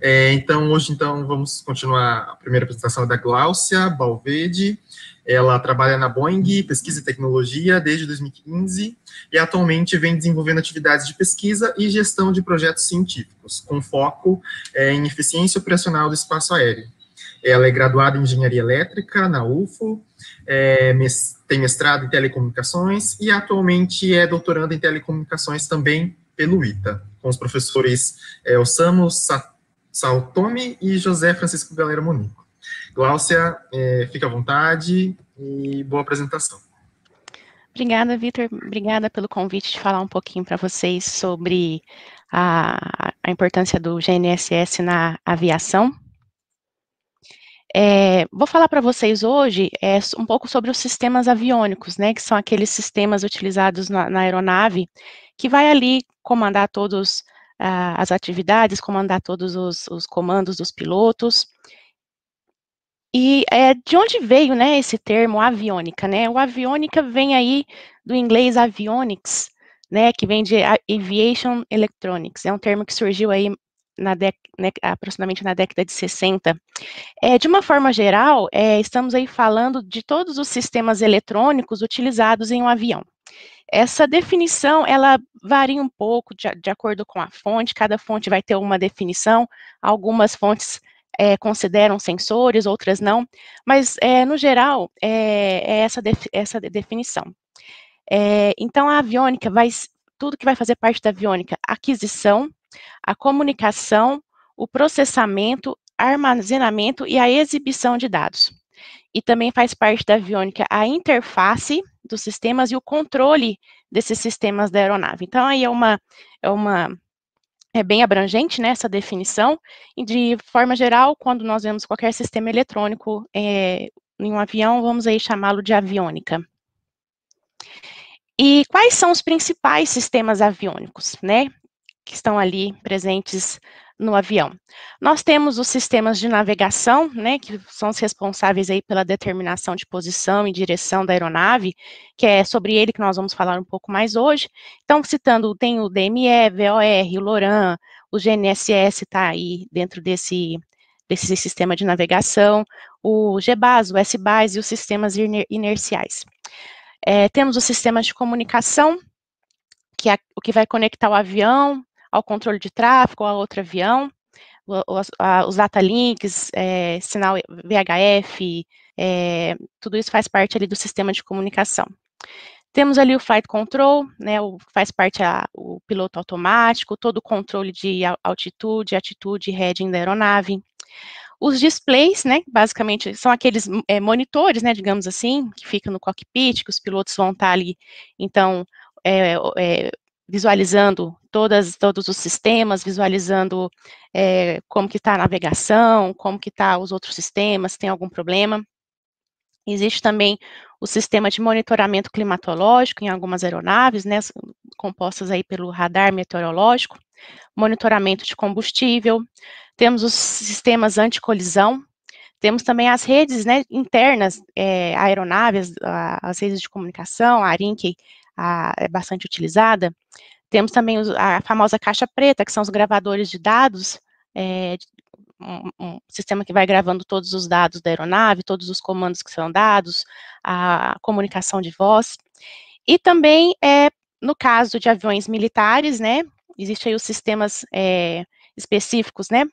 É, então, hoje, então, vamos continuar a primeira apresentação da Gláucia Balvede Ela trabalha na Boeing Pesquisa e Tecnologia desde 2015 e atualmente vem desenvolvendo atividades de pesquisa e gestão de projetos científicos, com foco é, em eficiência operacional do espaço aéreo. Ela é graduada em Engenharia Elétrica na UFO, é, tem mestrado em Telecomunicações e atualmente é doutoranda em Telecomunicações também pelo ITA, com os professores é, Osamu Sal Tome e José Francisco Galera Monico. Gláucia, é, fica à vontade e boa apresentação. Obrigada, Vitor. Obrigada pelo convite de falar um pouquinho para vocês sobre a, a, importância do GNSS na aviação. É, vou falar para vocês hoje é, um pouco sobre os sistemas aviônicos, né, que são aqueles sistemas utilizados na, na aeronave que vai ali comandar todos os as atividades, comandar todos os, os comandos dos pilotos. E é, de onde veio, né, esse termo aviônica, né? O aviônica vem aí do inglês avionics, né, que vem de aviation electronics. É um termo que surgiu aí na né, aproximadamente na década de 60. É, de uma forma geral, é, estamos aí falando de todos os sistemas eletrônicos utilizados em um avião. Essa definição, ela varia um pouco de, de acordo com a fonte, cada fonte vai ter uma definição, algumas fontes é, consideram sensores, outras não, mas é, no geral é, é essa, essa definição. É, então a aviônica vai tudo que vai fazer parte da aviônica, aquisição, a comunicação, o processamento, armazenamento e a exibição de dados. E também faz parte da aviônica a interface dos sistemas e o controle desses sistemas da aeronave. Então, aí é uma, é uma é bem abrangente né, essa definição, e de forma geral, quando nós vemos qualquer sistema eletrônico é, em um avião, vamos aí chamá-lo de aviônica. E quais são os principais sistemas aviônicos, né, que estão ali presentes no avião. Nós temos os sistemas de navegação, né, que são os responsáveis aí pela determinação de posição e direção da aeronave, que é sobre ele que nós vamos falar um pouco mais hoje. Então, citando, tem o DME, VOR, o LORAN, o GNSS está aí dentro desse, desse sistema de navegação, o GBAS, o SBAS e os sistemas inerciais. É, temos os sistemas de comunicação, que é o que vai conectar o avião ao controle de tráfego, ao outro avião, os, os links, é, sinal VHF, é, eh, tudo isso faz parte ali do sistema de comunicação. Temos ali o flight control, né, o, faz parte a, o piloto automático, todo o controle de altitude, atitude heading da aeronave. Os displays, né, basicamente são aqueles é, monitores, né, digamos assim, que ficam no cockpit, que os pilotos vão estar tá ali, então, é, é, visualizando todas, todos os sistemas, visualizando é, como que está a navegação, como que está os outros sistemas, se tem algum problema. Existe também o sistema de monitoramento climatológico em algumas aeronaves, né, compostas aí pelo radar meteorológico, monitoramento de combustível, temos os sistemas anticolisão, temos também as redes né, internas, é, aeronaves, as redes de comunicação, a ARINC a, é bastante utilizada. Temos também a famosa caixa preta, que são os gravadores de dados, é, um, um, sistema que vai gravando todos os dados da aeronave, todos os comandos que são dados, a comunicação de voz. E também, é, no caso de aviões militares, né, existem aí os sistemas é, específicos, né,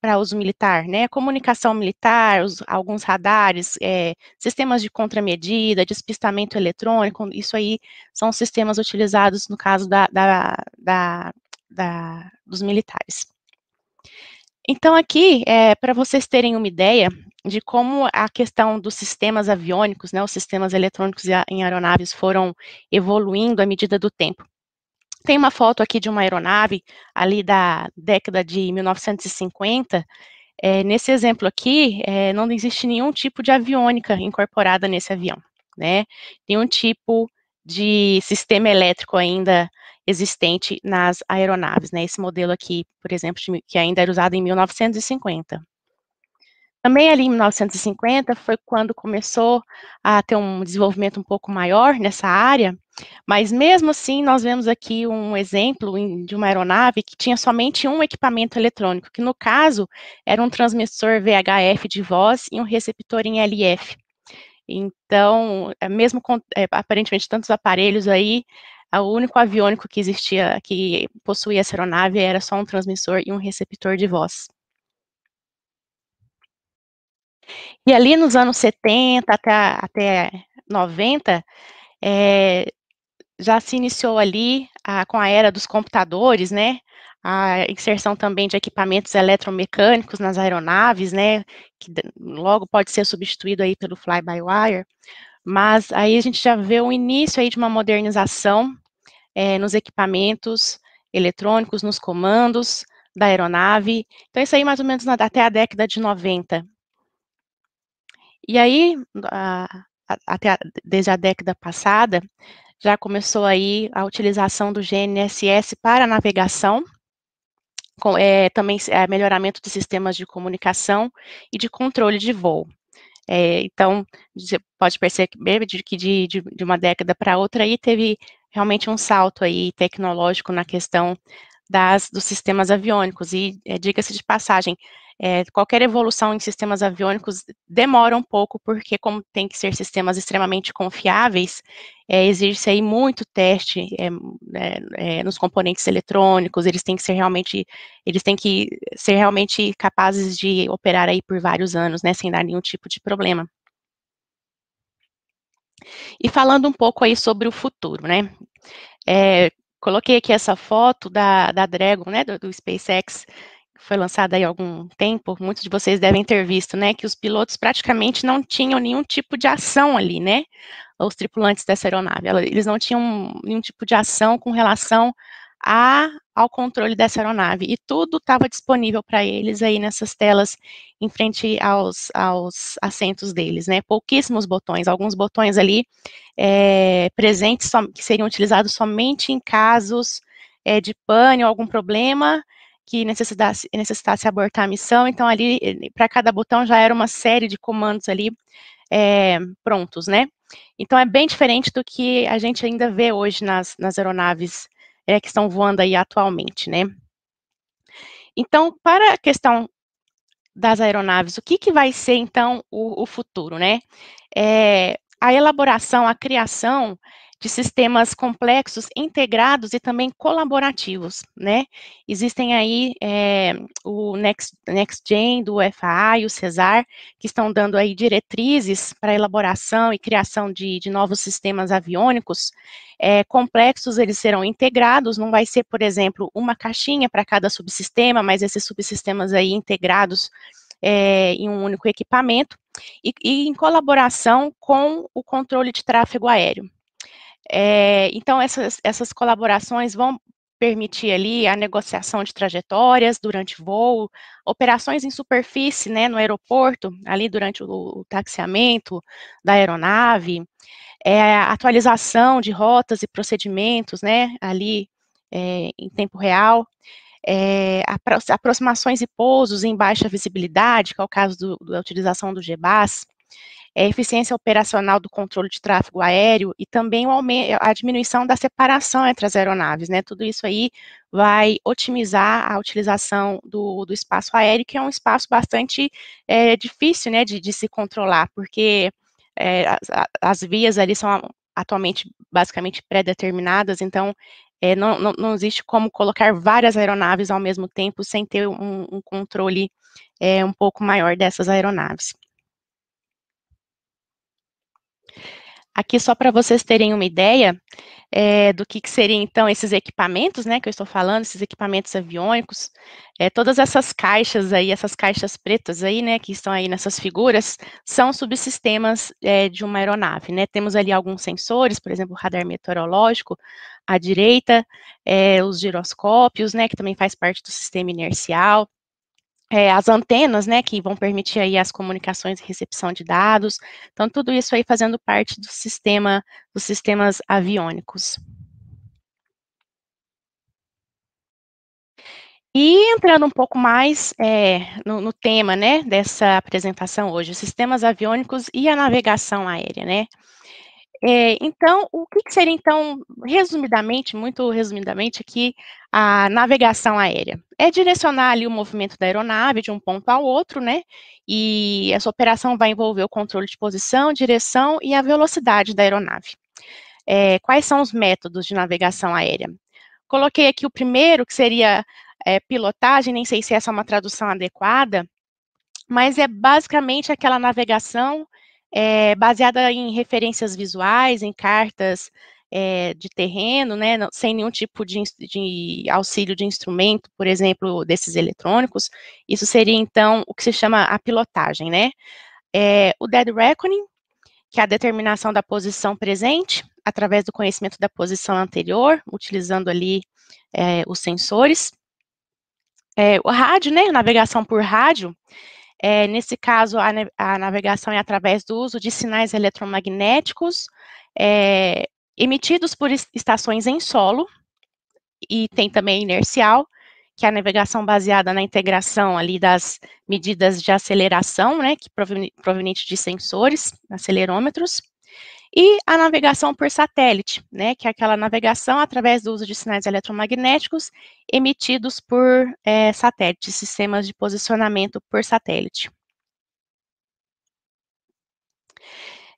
para uso militar, né? Comunicação militar, os, alguns radares, é, sistemas de contramedida, despistamento eletrônico, isso aí são sistemas utilizados no caso da, da, da, da dos militares. Então, aqui, é, para vocês terem uma ideia de como a questão dos sistemas aviônicos, né, os sistemas eletrônicos em aeronaves foram evoluindo à medida do tempo. Tem uma foto aqui de uma aeronave, ali da década de 1950. É, nesse exemplo aqui, é, não existe nenhum tipo de aviônica incorporada nesse avião, né? Nenhum tipo de sistema elétrico ainda existente nas aeronaves, né? Esse modelo aqui, por exemplo, que ainda era usado em 1950. Também ali em 1950 foi quando começou a ter um desenvolvimento um pouco maior nessa área, mas mesmo assim, nós vemos aqui um exemplo de uma aeronave que tinha somente um equipamento eletrônico, que no caso era um transmissor VHF de voz e um receptor em LF. Então, é, mesmo com, é, aparentemente tantos aparelhos aí, o único aviônico que existia, que possuía essa aeronave, era só um transmissor e um receptor de voz. E ali nos anos 70 até, até 90, é, eh, já se iniciou ali ah, com a era dos computadores, né? A inserção também de equipamentos eletromecânicos nas aeronaves, né? Que logo pode ser substituído aí pelo fly-by-wire. Mas aí a gente já vê o início aí de uma modernização é, nos equipamentos eletrônicos, nos comandos da aeronave. Então, isso aí mais ou menos na, até a década de 90. E aí, a, até a, desde a década passada, já começou aí a utilização do GNSS para navegação, com, é, também é, melhoramento de sistemas de comunicação e de controle de voo. É, então, você pode perceber que de, de, de uma década para outra aí teve realmente um salto aí tecnológico na questão das, dos sistemas aviônicos. E é, diga-se de passagem, é, qualquer evolução em sistemas aviônicos demora um pouco, porque como tem que ser sistemas extremamente confiáveis, é, exige-se aí muito teste é, né, é, nos componentes eletrônicos, eles têm que ser realmente, eles têm que ser realmente capazes de operar aí por vários anos, né, sem dar nenhum tipo de problema. E falando um pouco aí sobre o futuro, né, é, coloquei aqui essa foto da, da Dragon, né, do, do SpaceX, foi lançada há algum tempo, muitos de vocês devem ter visto, né, que os pilotos praticamente não tinham nenhum tipo de ação ali, né, os tripulantes dessa aeronave, eles não tinham nenhum tipo de ação com relação a, ao controle dessa aeronave, e tudo estava disponível para eles aí nessas telas em frente aos, aos assentos deles, né, pouquíssimos botões, alguns botões ali é, presentes, que seriam utilizados somente em casos é, de pane ou algum problema, que necessitasse, necessitasse abortar a missão. Então, ali, para cada botão já era uma série de comandos ali é, prontos, né? Então, é bem diferente do que a gente ainda vê hoje nas, nas aeronaves é, que estão voando aí atualmente, né? Então, para a questão das aeronaves, o que, que vai ser, então, o, o futuro, né? É, a elaboração, a criação de sistemas complexos, integrados e também colaborativos, né? Existem aí é, o Next, NextGen do FAA e o CESAR, que estão dando aí diretrizes para elaboração e criação de, de novos sistemas aviônicos, é, complexos eles serão integrados, não vai ser, por exemplo, uma caixinha para cada subsistema, mas esses subsistemas aí integrados é, em um único equipamento, e, e, em colaboração com o controle de tráfego aéreo. É, então, essas, essas colaborações vão permitir ali a negociação de trajetórias durante voo, operações em superfície, né, no aeroporto, ali durante o, o taxiamento da aeronave, é, atualização de rotas e procedimentos, né, ali é, em tempo real, é, aproximações e pousos em baixa visibilidade, que é o caso do, da utilização do GBAS, é, eficiência operacional do controle de tráfego aéreo e também a diminuição da separação entre as aeronaves, né? Tudo isso aí vai otimizar a utilização do, do espaço aéreo, que é um espaço bastante é, difícil, né, de, de, se controlar, porque é, as, as vias ali são atualmente basicamente pré-determinadas, então é, não, não, não, existe como colocar várias aeronaves ao mesmo tempo sem ter um, um controle é, um pouco maior dessas aeronaves. Aqui, só para vocês terem uma ideia é, do que, que seriam, então, esses equipamentos, né, que eu estou falando, esses equipamentos aviônicos, é, todas essas caixas aí, essas caixas pretas aí, né, que estão aí nessas figuras, são subsistemas é, de uma aeronave, né, temos ali alguns sensores, por exemplo, radar meteorológico, à direita, é, os giroscópios, né, que também faz parte do sistema inercial, é, as antenas, né, que vão permitir aí as comunicações e recepção de dados. Então, tudo isso aí fazendo parte do sistema, dos sistemas aviônicos. E entrando um pouco mais é, no, no, tema, né, dessa apresentação hoje, sistemas aviônicos e a navegação aérea, né. É, então, o que, que, seria, então, resumidamente, muito resumidamente aqui, a navegação aérea? É direcionar ali o movimento da aeronave de um ponto ao outro, né? E essa operação vai envolver o controle de posição, direção e a velocidade da aeronave. É, quais são os métodos de navegação aérea? Coloquei aqui o primeiro, que seria é, pilotagem, nem sei se essa é uma tradução adequada, mas é basicamente aquela navegação é, baseada em referências visuais, em cartas é, de terreno, né, sem nenhum tipo de, de, auxílio de instrumento, por exemplo, desses eletrônicos, isso seria então o que se chama a pilotagem, né? É, o dead reckoning, que é a determinação da posição presente através do conhecimento da posição anterior, utilizando ali é, os sensores. o rádio, né, navegação por rádio, é, nesse caso, a, a, navegação é através do uso de sinais eletromagnéticos é, emitidos por estações em solo, e tem também inercial, que é a navegação baseada na integração ali das medidas de aceleração, né, que proveniente de sensores, acelerômetros. E a navegação por satélite, né, que é aquela navegação através do uso de sinais eletromagnéticos emitidos por é, satélite, sistemas de posicionamento por satélite.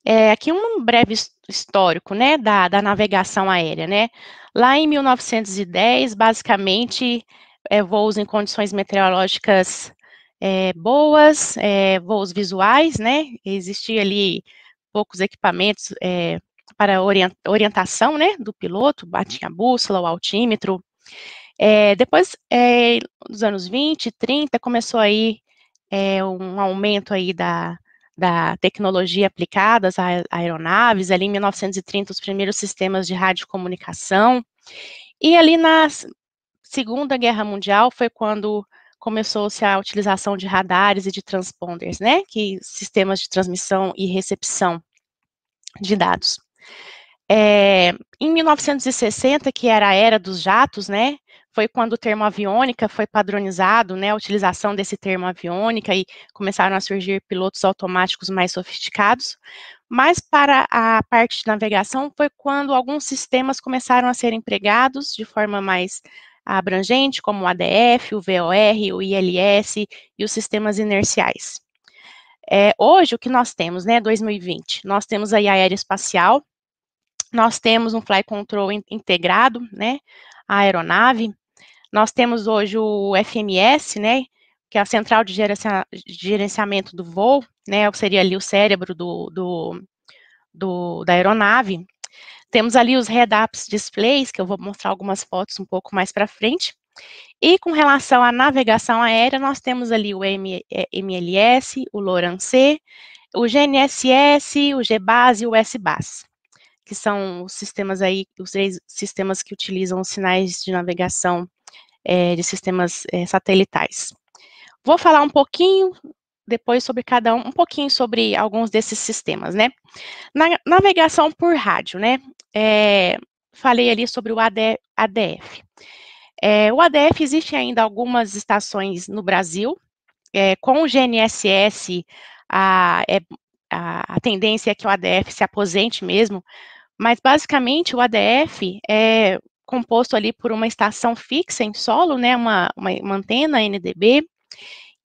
É, aqui um breve histórico, né, da, da, navegação aérea, né. Lá em 1910, basicamente, é, voos em condições meteorológicas é, boas, é, voos visuais, né, existia ali poucos equipamentos é, para orientação né, do piloto, uhum. batia a bússola, o altímetro. É, depois, é, dos anos 20, 30, começou aí um aumento aí da, da tecnologia aplicada às aeronaves, ali em 1930 os primeiros sistemas de radiocomunicação, e ali na Segunda Guerra Mundial foi quando começou-se a utilização de radares e de transponders, né, que sistemas de transmissão e recepção de dados. É, em 1960, que era a era dos jatos, né, foi quando o termo aviônica foi padronizado, né, a utilização desse termo aviônica e começaram a surgir pilotos automáticos mais sofisticados. Mas para a parte de navegação foi quando alguns sistemas começaram a ser empregados de forma mais abrangente, como o ADF, o VOR, o ILS e os sistemas inerciais. É, hoje, o que nós temos, né, 2020? Nós temos aí a aeroespacial, nós temos um fly control in integrado, né, a aeronave, nós temos hoje o FMS, né, que é a central de gerenciamento do voo, né, seria ali o cérebro do, do, do da aeronave, temos ali os red apps displays, que eu vou mostrar algumas fotos um pouco mais para frente. E com relação à navegação aérea, nós temos ali o MLS, é, o LORAN C, o GNSS, o GBAS e o SBAS, que são os sistemas aí, os três sistemas que utilizam os sinais de navegação é, de sistemas é, satelitais. Vou falar um pouquinho depois sobre cada um, um pouquinho sobre alguns desses sistemas, né? Na, navegação por rádio, né? é, falei ali sobre o ADF. É, eh, o ADF existe ainda algumas estações no Brasil, é, com o GNSS a, é, a, a, tendência é que o ADF se aposente mesmo, mas basicamente o ADF é composto ali por uma estação fixa em solo, né, uma, uma, uma antena NDB,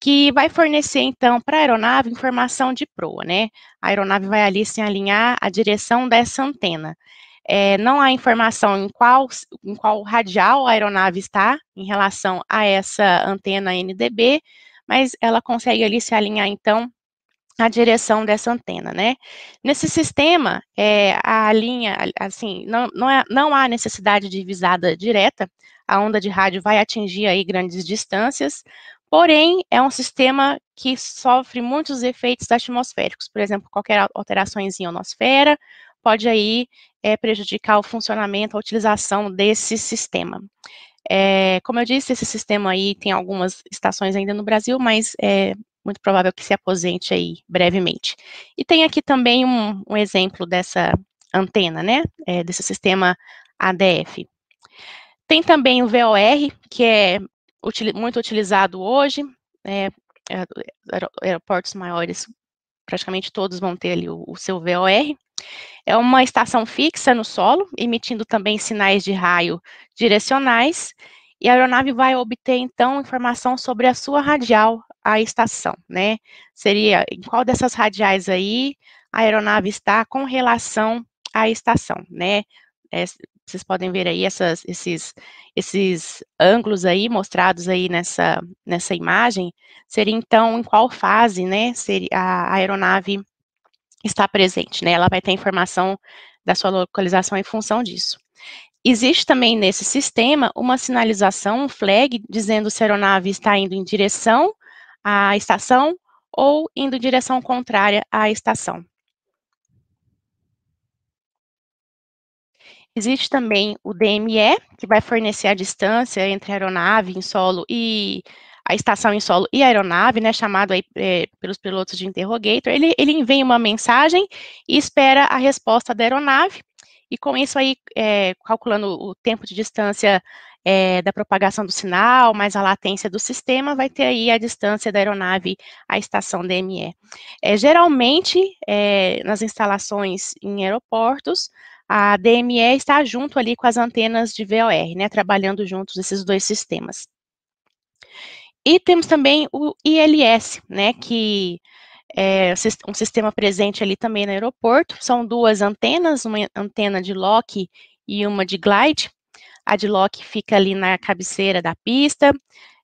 que vai fornecer, então, para a aeronave informação de proa, né? A aeronave vai ali se alinhar à direção dessa antena. É, não há informação em qual, em qual radial a aeronave está em relação a essa antena NDB, mas ela consegue ali se alinhar, então, a direção dessa antena, né? Nesse sistema, é, a linha, assim, não, não, é, não há necessidade de visada direta, a onda de rádio vai atingir aí grandes distâncias, porém, é um sistema que sofre muitos efeitos atmosféricos, por exemplo, qualquer alterações em ionosfera, pode aí é, prejudicar o funcionamento, a utilização desse sistema. É, como eu disse, esse sistema aí tem algumas estações ainda no Brasil, mas é muito provável que se aposente aí brevemente. E tem aqui também um, um exemplo dessa antena, né, é, desse sistema ADF. Tem também o VOR, que é muito utilizado hoje, né? é, aeroportos maiores praticamente todos vão ter ali o, o seu VOR. É uma estação fixa no solo, emitindo também sinais de raio direcionais, e a aeronave vai obter, então, informação sobre a sua radial à estação, né? Seria em qual dessas radiais aí a aeronave está com relação à estação, né? É, vocês podem ver aí essas, esses, esses ângulos aí mostrados aí nessa, nessa imagem. Seria então em qual fase, né, seria a aeronave está presente, né? Ela vai ter informação da sua localização em função disso. Existe também nesse sistema uma sinalização, um flag, dizendo se a aeronave está indo em direção à estação ou indo em direção contrária à estação. Existe também o DME, que vai fornecer a distância entre a aeronave em solo e a estação em solo e aeronave, né, chamado aí é, pelos pilotos de interrogator, ele, ele envia uma mensagem e espera a resposta da aeronave, e com isso aí, é, calculando o tempo de distância é, da propagação do sinal, mais a latência do sistema, vai ter aí a distância da aeronave à estação DME. É, geralmente, é, nas instalações em aeroportos, a DME está junto ali com as antenas de VOR, né, trabalhando juntos esses dois sistemas. E temos também o ILS, né, que é um sistema presente ali também no aeroporto, são duas antenas, uma antena de lock e uma de glide, a de lock fica ali na cabeceira da pista,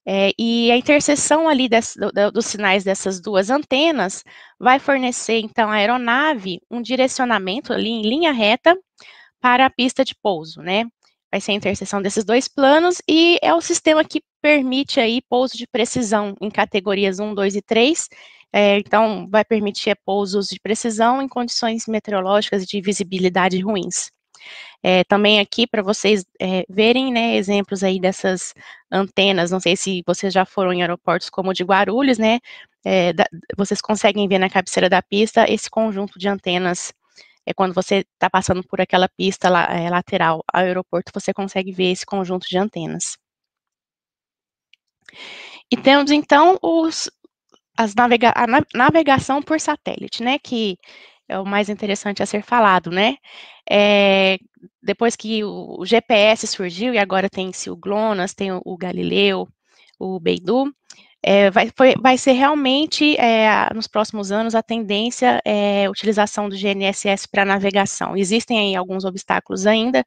é, e a interseção ali des, do, dos sinais dessas duas antenas vai fornecer, então, à aeronave um direcionamento ali em linha reta para a pista de pouso, né? Vai ser a interseção desses dois planos e é o sistema que permite aí pouso de precisão em categorias 1, 2 e 3. É, então, vai permitir pousos de precisão em condições meteorológicas de visibilidade ruins. É, também aqui para vocês é, verem, né, exemplos aí dessas antenas, não sei se vocês já foram em aeroportos como o de Guarulhos, né, é, da, vocês conseguem ver na cabeceira da pista esse conjunto de antenas é quando você está passando por aquela pista lá, é, lateral ao aeroporto, você consegue ver esse conjunto de antenas. E temos então os, as navega a navegação por satélite, né? Que é o mais interessante a ser falado, né? É, depois que o, o, GPS surgiu, e agora tem-se o GLONASS, tem o, o Galileu, o Beidou, é, vai, foi, vai, ser realmente, é, nos próximos anos, a tendência é a utilização do GNSS para navegação. Existem aí alguns obstáculos ainda,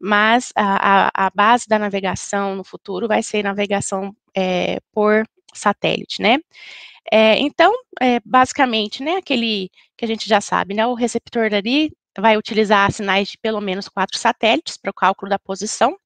mas a, a, a, base da navegação no futuro vai ser navegação é, por satélite, né? É, então, é, basicamente, né, aquele que a gente já sabe, né, o receptor ali vai utilizar sinais de pelo menos quatro satélites para o cálculo da posição.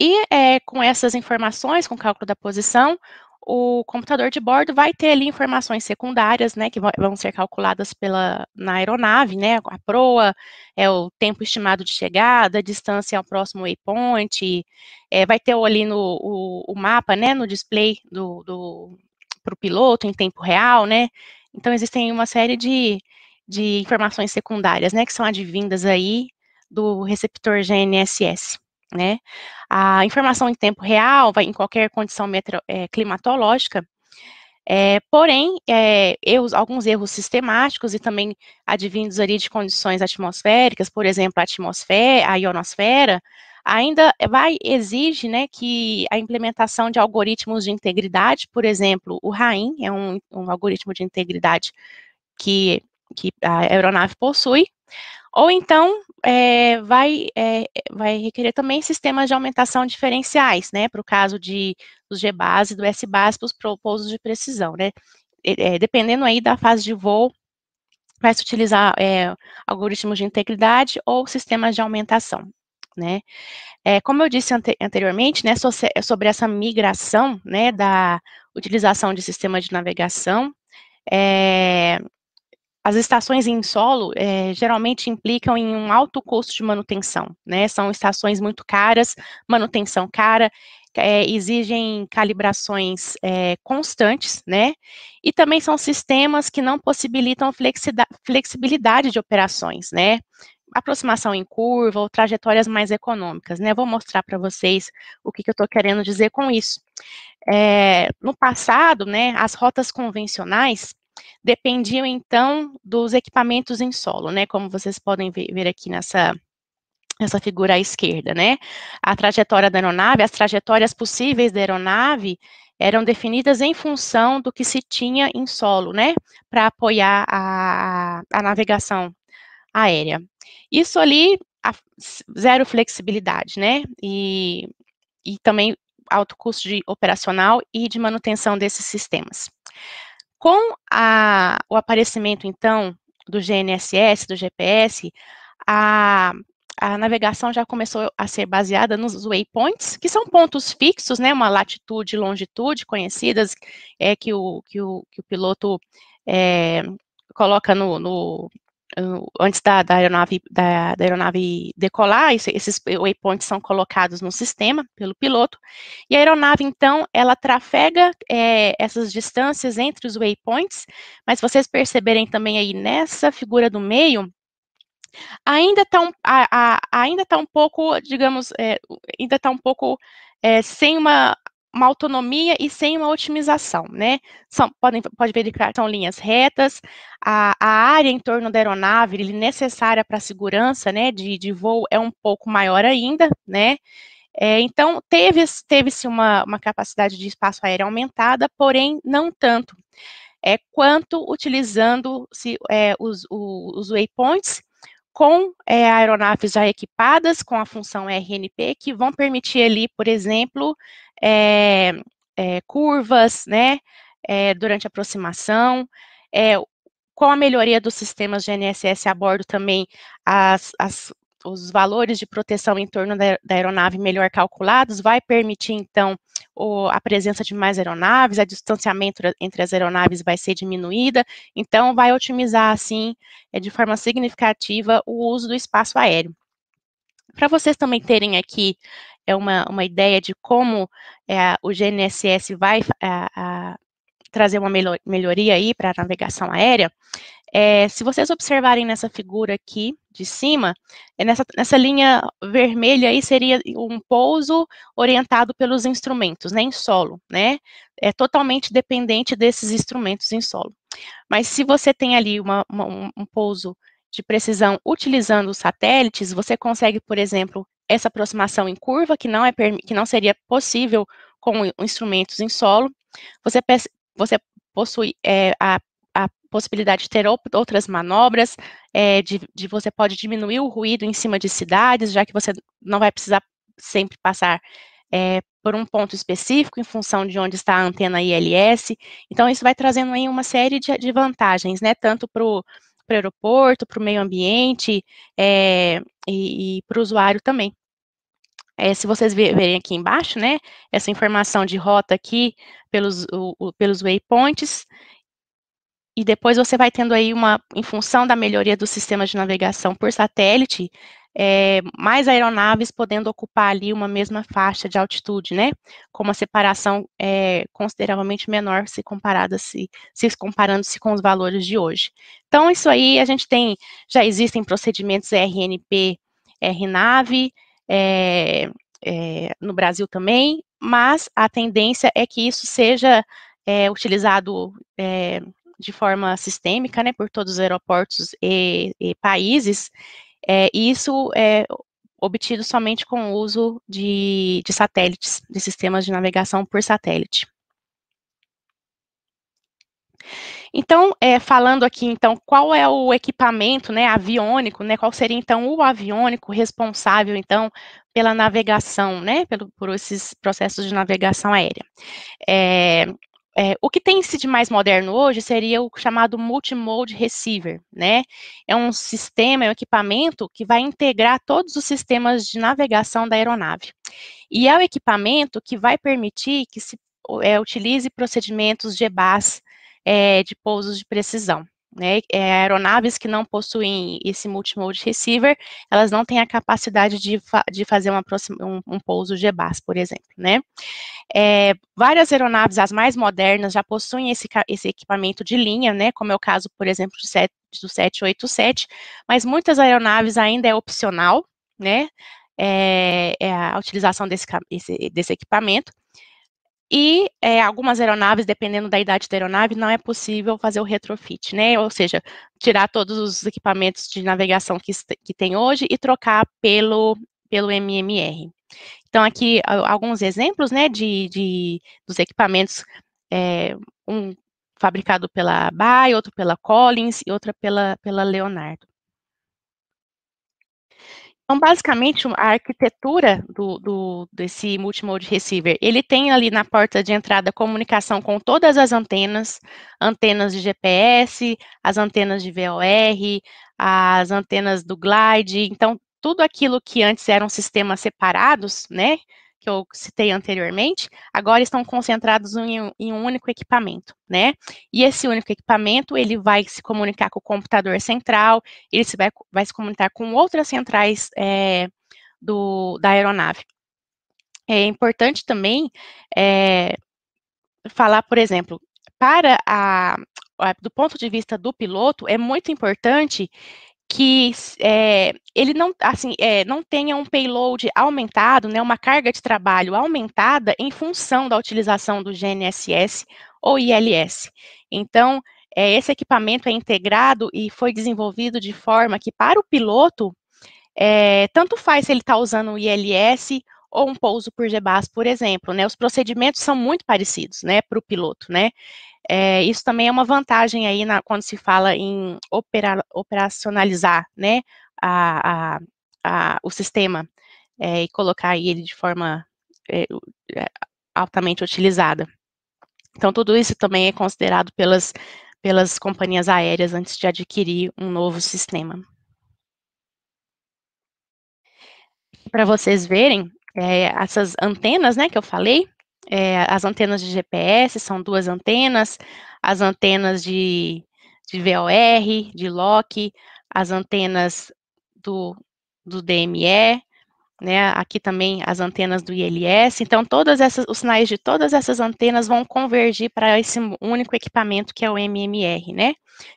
E é, com essas informações, com o cálculo da posição, o computador de bordo vai ter ali informações secundárias, né, que vão ser calculadas pela, na aeronave, né, a proa, é o tempo estimado de chegada, a distância ao próximo waypoint, é, vai ter ali no o, o, mapa, né, no display do, do, para o piloto em tempo real, né? Então existem uma série de, de informações secundárias, né, que são advindas aí do receptor GNSS. Né? A informação em tempo real vai em qualquer condição metro, é, climatológica, é, porém, é, erros, alguns erros sistemáticos e também advindos ali de condições atmosféricas, por exemplo, a atmosfera, a ionosfera, ainda vai exige né, que a implementação de algoritmos de integridade, por exemplo, o RAIN é um, um algoritmo de integridade que, que a aeronave possui, ou então é, vai, é, vai requerer também sistemas de aumentação diferenciais, né, para o caso de dos G-base, do S-base, para os propósitos de precisão, né, é, dependendo aí da fase de voo, vai se utilizar é, algoritmos de integridade ou sistemas de aumentação né? É, como eu disse ante anteriormente, né, sobre essa migração, né, da utilização de sistema de navegação, é, as estações em solo é, geralmente implicam em um alto custo de manutenção, né? São estações muito caras, manutenção cara, é, exigem calibrações é, constantes, né? E também são sistemas que não possibilitam flexibilidade de operações, né? aproximação em curva ou trajetórias mais econômicas, né? Vou mostrar para vocês o que, que eu estou querendo dizer com isso. É, no passado, né, as rotas convencionais dependiam então dos equipamentos em solo, né? Como vocês podem ver aqui nessa essa figura à esquerda, né? A trajetória da aeronave, as trajetórias possíveis da aeronave eram definidas em função do que se tinha em solo, né? Para apoiar a, a navegação aérea. Isso ali, a, zero flexibilidade, né? E, e também alto custo de operacional e de manutenção desses sistemas. Com a, o aparecimento, então, do GNSS, do GPS, a, a navegação já começou a ser baseada nos waypoints, que são pontos fixos, né, uma latitude e longitude conhecidas, é, que, o, que, o, que o piloto é, coloca no, no, antes da, da aeronave, da, da, aeronave decolar, esses waypoints são colocados no sistema pelo piloto, e a aeronave, então, ela trafega é, essas distâncias entre os waypoints, mas vocês perceberem também aí nessa figura do meio, ainda está um, a, a, ainda tá um pouco, digamos, é, ainda está um pouco é, sem uma uma autonomia e sem uma otimização, né? São, podem, pode verificar, são linhas retas, a, a área em torno da aeronave necessária para a segurança, né, de, de voo é um pouco maior ainda, né? É, então, teve-se teve uma, uma capacidade de espaço aéreo aumentada, porém, não tanto, é, quanto utilizando-se é, os, os, os waypoints, com é, aeronaves já equipadas com a função RNP, que vão permitir ali, por exemplo, é, é, curvas, né, é, durante a aproximação, com é, a melhoria dos sistemas de NSS a bordo também, as, as, os valores de proteção em torno da, da, aeronave melhor calculados, vai permitir, então, o, a presença de mais aeronaves, a distanciamento entre as aeronaves vai ser diminuída, então vai otimizar, assim, é, de forma significativa o uso do espaço aéreo. Para vocês também terem aqui é uma, uma ideia de como é, o GNSS vai a, trazer uma melhoria aí para a navegação aérea, é, se vocês observarem nessa figura aqui de cima, é nessa, nessa linha vermelha aí seria um pouso orientado pelos instrumentos, né, em solo, né? É totalmente dependente desses instrumentos em solo. Mas se você tem ali uma, uma, um, um pouso de precisão utilizando satélites, você consegue, por exemplo, essa aproximação em curva, que não, é, que não seria possível com instrumentos em solo. Você, você possui é, a, a, possibilidade de ter outras manobras, é, de, de você pode diminuir o ruído em cima de cidades, já que você não vai precisar sempre passar é, por um ponto específico em função de onde está a antena ILS. Então, isso vai trazendo aí uma série de, de vantagens, né? Tanto para para o aeroporto, para o meio ambiente é, e, e para o usuário também. É, se vocês verem aqui embaixo, né, essa informação de rota aqui pelos, o, o, pelos waypoints, e depois você vai tendo aí uma, em função da melhoria do sistema de navegação por satélite, é, mais aeronaves podendo ocupar ali uma mesma faixa de altitude, né? Com uma separação é, consideravelmente menor se comparada se, se comparando-se com os valores de hoje. Então, isso aí a gente tem, já existem procedimentos RNP, RNAVE, é, é, no Brasil também, mas a tendência é que isso seja é, utilizado é, de forma sistêmica, né, por todos os aeroportos e, e países, é, e isso é obtido somente com o uso de, de satélites, de sistemas de navegação por satélite. Então, é, falando aqui, então, qual é o equipamento, né, aviônico, né, qual seria, então, o aviônico responsável, então, pela navegação, né, pelo, por esses processos de navegação aérea? É, é, o que tem-se de mais moderno hoje seria o chamado multimode receiver, né? É um sistema, é um equipamento que vai integrar todos os sistemas de navegação da aeronave. E é o equipamento que vai permitir que se é, utilize procedimentos de EBAS é, de pousos de precisão. Né? É, aeronaves que não possuem esse multimode receiver, elas não têm a capacidade de, fa de fazer uma um, um pouso GBAS, por exemplo, né? É, várias aeronaves, as mais modernas, já possuem esse, esse equipamento de linha, né? Como é o caso, por exemplo, do, set do 787, mas muitas aeronaves ainda é opcional, né? É, é a utilização desse, desse, desse equipamento. E é, algumas aeronaves, dependendo da idade da aeronave, não é possível fazer o retrofit, né? Ou seja, tirar todos os equipamentos de navegação que, que tem hoje e trocar pelo, pelo MMR. Então, aqui alguns exemplos, né, de, de dos equipamentos, é, um fabricado pela Bay, outro pela Collins e outro pela, pela Leonardo. Então, basicamente, a arquitetura do, do, desse multimode receiver, ele tem ali na porta de entrada comunicação com todas as antenas, antenas de GPS, as antenas de VOR, as antenas do Glide, então tudo aquilo que antes eram sistemas separados, né, que eu citei anteriormente, agora estão concentrados em, em, um único equipamento, né? E esse único equipamento, ele vai se comunicar com o computador central, ele se vai, vai se comunicar com outras centrais é, do, da aeronave. É importante também é, falar, por exemplo, para a, do ponto de vista do piloto, é muito importante que é, ele não, assim, é, não tenha um payload aumentado, né, uma carga de trabalho aumentada em função da utilização do GNSS ou ILS. Então, é, esse equipamento é integrado e foi desenvolvido de forma que, para o piloto, é, tanto faz se ele está usando o ILS ou um pouso por GBAS, por exemplo, né? Os procedimentos são muito parecidos, né, para o piloto, né? É, isso também é uma vantagem aí na, quando se fala em opera, operacionalizar, né, a, a, a, o sistema é, e colocar ele de forma é, altamente utilizada. Então, tudo isso também é considerado pelas, pelas companhias aéreas antes de adquirir um novo sistema. Para vocês verem, é, essas antenas, né, que eu falei, é, as antenas de GPS são duas antenas, as antenas de, de VOR, de LOC, as antenas do, do DME, né, aqui também as antenas do ILS, então todas essas, os sinais de todas essas antenas vão convergir para esse único equipamento que é o MMR, né,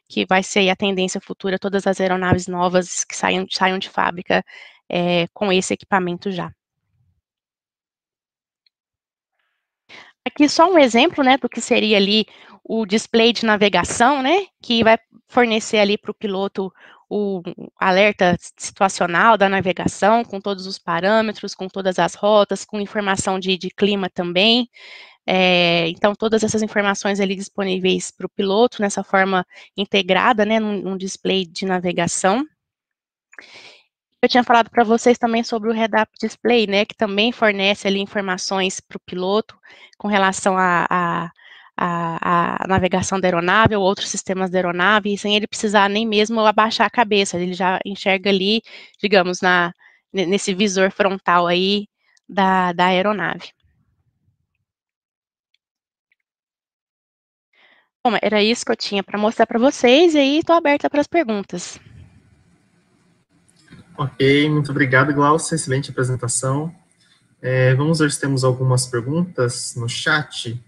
que vai ser a tendência futura, todas as aeronaves novas que saiam, saiam de fábrica é, com esse equipamento já. Aqui só um exemplo, né, do que seria ali o display de navegação, né, que vai fornecer ali para o piloto o alerta situacional da navegação, com todos os parâmetros, com todas as rotas, com informação de, de clima também. É, então, todas essas informações ali disponíveis para o piloto, nessa forma integrada, né, num, num display de navegação. Eu tinha falado para vocês também sobre o Redap Display, né, que também fornece ali informações para o piloto com relação a, a a, a, navegação da aeronave ou outros sistemas da aeronave, sem ele precisar nem mesmo abaixar a cabeça, ele já enxerga ali, digamos, na, nesse visor frontal aí da, da aeronave. Bom, era isso que eu tinha para mostrar para vocês, e aí estou aberta para as perguntas. Ok, muito obrigado, Glaucia. Excelente apresentação. É, vamos ver se temos algumas perguntas no chat.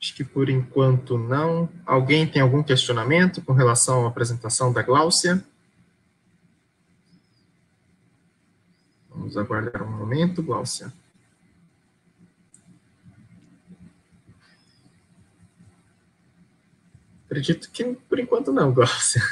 Acho que por enquanto não. Alguém tem algum questionamento com relação à apresentação da Gláucia? Vamos aguardar um momento, Gláucia. Acredito que por enquanto não, Gláucia.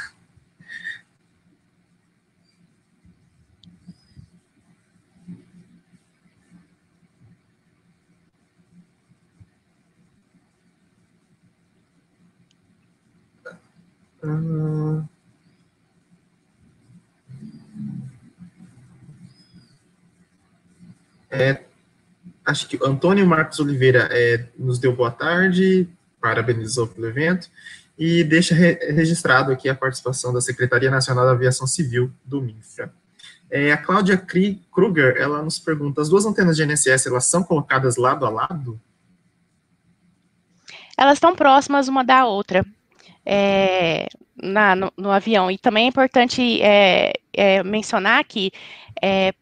Ah. é, acho que Antônio Marcos Oliveira é, nos deu boa tarde, parabenizou pelo evento e deixa re registrado aqui a participação da Secretaria Nacional da Aviação Civil do MINFRA. É, a Cláudia Kruger, ela nos pergunta, as duas antenas de NSS, elas são colocadas lado a lado? Elas estão próximas uma da outra é, na, no, no, avião. E também é importante é, é, mencionar que é,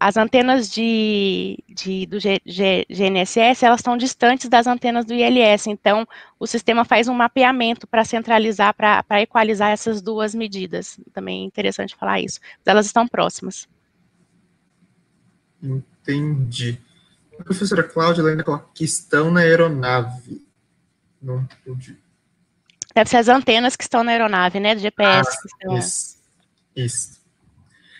as antenas de, de do G, G, GNSS, elas estão distantes das antenas do ILS, então o sistema faz um mapeamento para centralizar, para equalizar essas duas medidas. Também é interessante falar isso, elas estão próximas. Entendi. A professora Cláudia ainda coloca que estão na aeronave. Não entendi. Deve ser as antenas que estão na aeronave, né? Do GPS. Ah, isso. isso.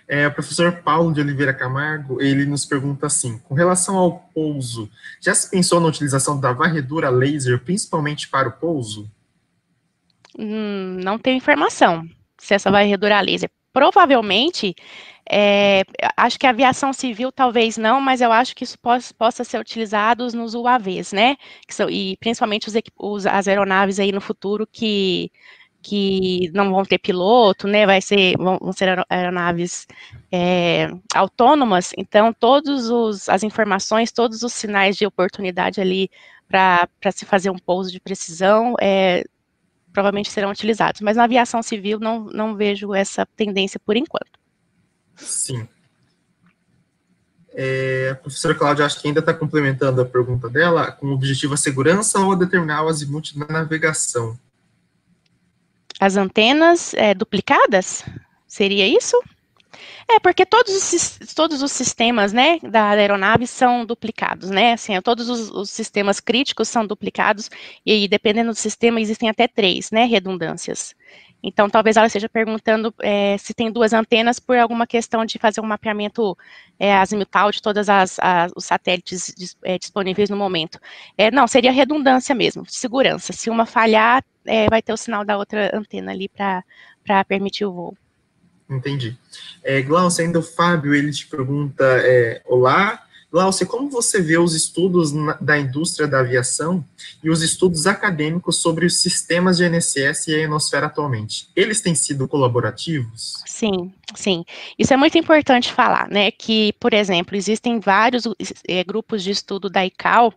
É, o professor Paulo de Oliveira Camargo, ele nos pergunta assim, com relação ao pouso, já se pensou na utilização da varredura laser, principalmente para o pouso? Hum, não tenho informação se essa varredura laser. Provavelmente é, acho que a aviação civil talvez não, mas eu acho que isso possa, possa ser utilizado nos UAVs, né? São, e principalmente os, os, as aeronaves aí no futuro que, que não vão ter piloto, né? Vai ser, vão, vão ser aeronaves é, autônomas, então todas as informações, todos os sinais de oportunidade ali para se fazer um pouso de precisão é, provavelmente serão utilizados. Mas na aviação civil não, não vejo essa tendência por enquanto. Sim. É, a professora Cláudia, acho que ainda está complementando a pergunta dela, com o objetivo a segurança ou a determinar o azimuth na navegação? As antenas é, duplicadas? Seria isso? É, porque todos os, todos os sistemas, né, da aeronave são duplicados, né, assim, é, todos os, os sistemas críticos são duplicados, e dependendo do sistema existem até três, né, redundâncias. Então, talvez ela esteja perguntando é, se tem duas antenas por alguma questão de fazer um mapeamento é, azimutal de todos os satélites dis, é, disponíveis no momento. É, não, seria redundância mesmo, segurança. Se uma falhar, é, vai ter o sinal da outra antena ali para permitir o voo. Entendi. É, Glaucio, ainda o Fábio, ele te pergunta, é, olá, Glaucia, como você vê os estudos na, da indústria da aviação e os estudos acadêmicos sobre os sistemas de NSS e a ionosfera atualmente? Eles têm sido colaborativos? Sim, sim. Isso é muito importante falar, né? Que, por exemplo, existem vários é, grupos de estudo da ICAO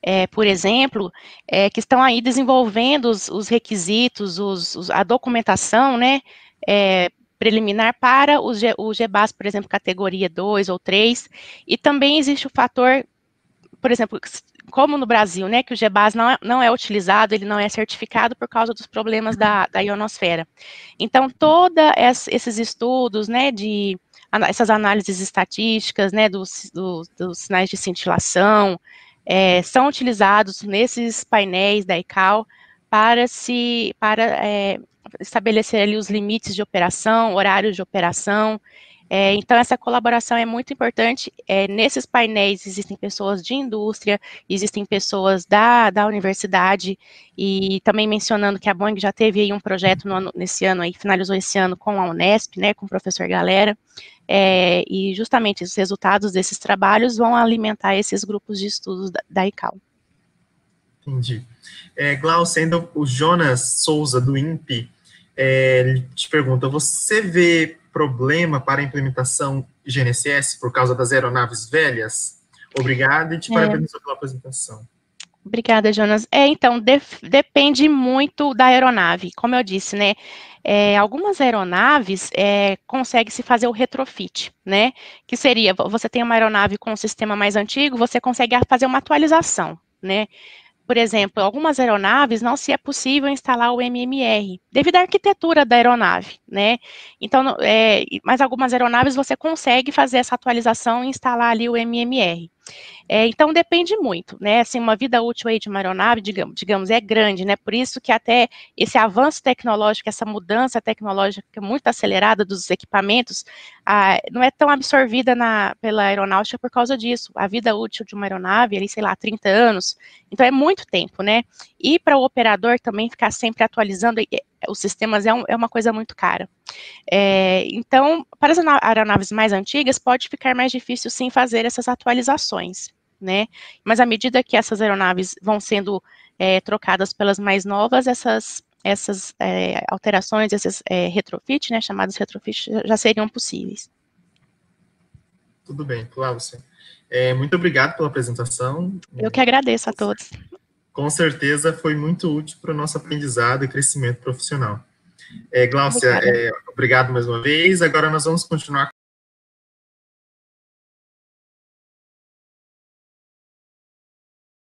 é, por exemplo, é, que estão aí desenvolvendo os, os requisitos, os, os, a documentação, né, é, preliminar para o, GBAS, por exemplo, categoria 2 ou 3, e também existe o fator, por exemplo, como no Brasil, né, que o GBAS não é, não é utilizado, ele não é certificado por causa dos problemas da, da ionosfera. Então, todos esses estudos, né, de essas análises estatísticas, né, dos, dos sinais de cintilação, é, são utilizados nesses painéis da ICAO para se, para é, estabelecer ali os limites de operação, horários de operação. É, então, essa colaboração é muito importante. É, nesses painéis existem pessoas de indústria, existem pessoas da, da universidade, e também mencionando que a Boeing já teve aí um projeto ano, nesse ano, aí, finalizou esse ano com a Unesp, né, com o professor Galera, é, e justamente os resultados desses trabalhos vão alimentar esses grupos de estudos da, da ICAO. Entendi. É, Glau, sendo o Jonas Souza, do INPE, é, ele te pergunta: você vê problema para a implementação GNSS por causa das aeronaves velhas? Obrigado e te é. parabenizo pela apresentação. Obrigada, Jonas. É, então, de, depende muito da aeronave. Como eu disse, né? É, algumas aeronaves é, consegue se fazer o retrofit, né? Que seria, você tem uma aeronave com um sistema mais antigo, você consegue fazer uma atualização, né? Por exemplo, algumas aeronaves não se é possível instalar o MMR, devido à arquitetura da aeronave, né? Então, é, mas algumas aeronaves você consegue fazer essa atualização e instalar ali o MMR. É, então depende muito, né? Assim, uma vida útil aí de uma aeronave, digamos, digamos, é grande, né? Por isso que até esse avanço tecnológico, essa mudança tecnológica muito acelerada dos equipamentos, ah, não é tão absorvida na, pela aeronáutica por causa disso. A vida útil de uma aeronave, ali, sei lá, 30 anos, então é muito tempo, né? E para o operador também ficar sempre atualizando, os sistemas é, um, é uma coisa muito cara. É, então, para as aeronaves mais antigas, pode ficar mais difícil sim fazer essas atualizações, né? Mas à medida que essas aeronaves vão sendo é, trocadas pelas mais novas, essas, essas é, alterações, esses é, retrofit, né, chamados retrofit, já seriam possíveis. Tudo bem, Cláudia. É, muito obrigado pela apresentação. Eu que agradeço a todos com certeza foi muito útil para o nosso aprendizado e crescimento profissional. É, Glaucia, É, obrigado mais uma vez. Agora nós vamos continuar